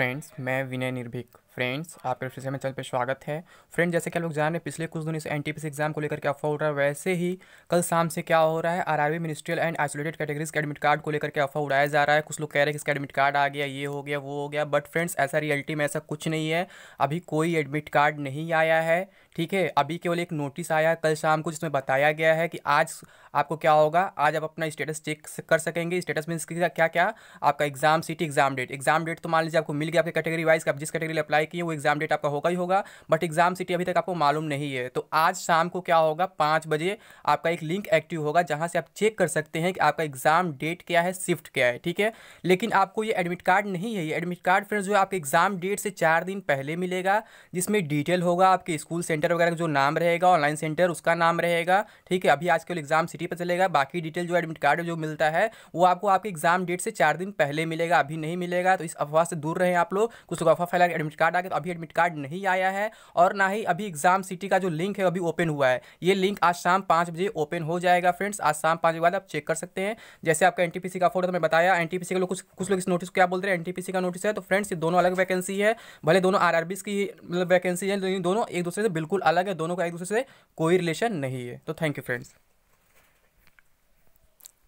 friends मैं विनय निर्भीक friends आपके फिर से मैं चल पर स्वागत है फ्रेंड जैसे कि आप लोग जान रहे हैं पिछले कुछ दिनों से एन एग्जाम को लेकर के अफवाह उड़ा वैसे ही कल शाम से क्या हो रहा है R RRB ministerial and isolated categories के एडमिट कार्ड को लेकर के अफवाह उड़ाया जा रहा है कुछ लोग कह रहे हैं कि इसका एडमिट कार्ड आ गया ये हो गया वो हो गया बट फ्रेंड्स ऐसा रियलिटी में ऐसा कुछ नहीं है अभी कोई एडमिट कार्ड नहीं आया है ठीक है अभी केवल एक नोटिस आया कल शाम को जिसमें बताया गया है कि आज आपको क्या होगा आज आप अपना स्टेटस चेक कर सकेंगे स्टेटस मीन्स क्या क्या आपका exam seat exam date exam date तो मान लीजिए आपको मिल मिल गया आपके कैटेगरी वाइज आप जिस कैटेगरी अप्लाई किए वो एग्जाम डेट आपका होगा ही होगा बट एग्जाम सिटी अभी तक आपको मालूम नहीं है तो आज शाम को क्या होगा पाँच बजे आपका एक लिंक एक्टिव होगा जहाँ से आप चेक कर सकते हैं कि आपका एग्जाम डेट क्या है शिफ्ट क्या है ठीक है लेकिन आपको ये एडमिट कार्ड नहीं है ये एडमिट कार्ड फ्रेंड्स जो है आपके एग्जाम डेट से चार दिन पहले मिलेगा जिसमें डिटेल होगा आपके स्कूल सेंटर वगैरह का जो नाम रहेगा ऑनलाइन सेंटर उसका नाम रहेगा ठीक है अभी आजकल एग्जाम सिटी पर चलेगा बाकी डिटेल जो एडमिट कार्ड जो मिलता है वो आपको आपके एग्जाम डेट से चार दिन पहले मिलेगा अभी नहीं मिलेगा तो इस अफवाह से दूर रहें आप लोग कुछ गफा फैला के एडमिट कार्ड आ गया तो अभी एडमिट कार्ड नहीं आया है और ना ही अभी एग्जाम सिटी का जो लिंक है अभी ओपन हुआ है ये लिंक आज शाम पाँच बजे ओपन हो जाएगा फ्रेंड्स आज शाम पाँच बजे बाद आप चेक कर सकते हैं जैसे आपका एन का फोटो तो मैं बताया एन टी लोग कुछ कुछ लोग इस नोटिस को क्या बोलते हैं एन का नोटिस है तो फ्रेंड्स ये दोनों अलग वैकेंसी है भले दोनों आर की मतलब वैकेंसी है लेकिन दोनों एक दूसरे से बिल्कुल अलग है दोनों का एक दूसरे से कोई रिलेशन नहीं है तो थैंक यू फ्रेंड्स